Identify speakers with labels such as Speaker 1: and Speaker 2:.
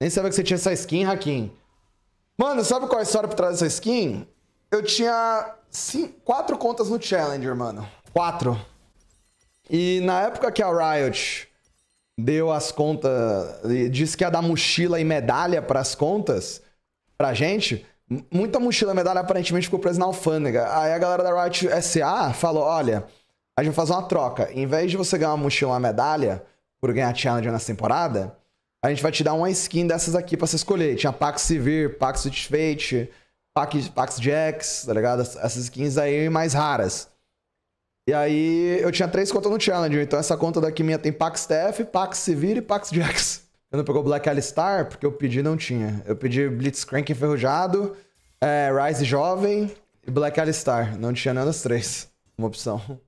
Speaker 1: Nem sabia que você tinha essa skin, Hakim. Mano, sabe qual é a história por trás dessa skin? Eu tinha cinco, quatro contas no Challenger, mano. Quatro. E na época que a Riot deu as contas, disse que ia dar mochila e medalha para as contas, pra gente, muita mochila e medalha aparentemente ficou presa na alfândega. Aí a galera da Riot SA falou: olha, a gente vai fazer uma troca. Em vez de você ganhar uma mochila e uma medalha por ganhar Challenger nessa temporada, a gente vai te dar uma skin dessas aqui pra você escolher. Tinha Pax Severe, Pax Switch Fate, Pax, Pax Jax, tá ligado? Essas skins aí mais raras. E aí eu tinha três contas no Challenger, então essa conta daqui minha tem Pax TF, Pax Severe e Pax Jax. Eu não pegou Black Alistar porque eu pedi não tinha. Eu pedi Blitzcrank enferrujado, é, Rise Jovem e Black Alistar. Não tinha nenhuma das três. Uma opção.